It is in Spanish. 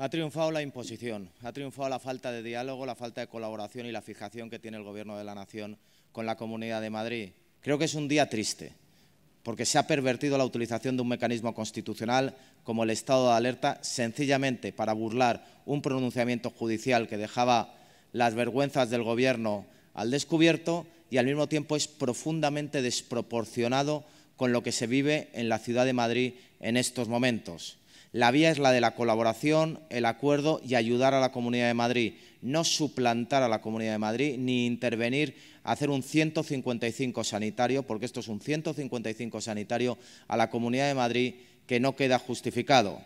Ha triunfado la imposición, ha triunfado la falta de diálogo, la falta de colaboración y la fijación que tiene el Gobierno de la Nación con la Comunidad de Madrid. Creo que es un día triste, porque se ha pervertido la utilización de un mecanismo constitucional como el estado de alerta, sencillamente para burlar un pronunciamiento judicial que dejaba las vergüenzas del Gobierno al descubierto y al mismo tiempo es profundamente desproporcionado con lo que se vive en la ciudad de Madrid en estos momentos. La vía es la de la colaboración, el acuerdo y ayudar a la Comunidad de Madrid, no suplantar a la Comunidad de Madrid ni intervenir, hacer un 155 sanitario, porque esto es un 155 sanitario a la Comunidad de Madrid que no queda justificado.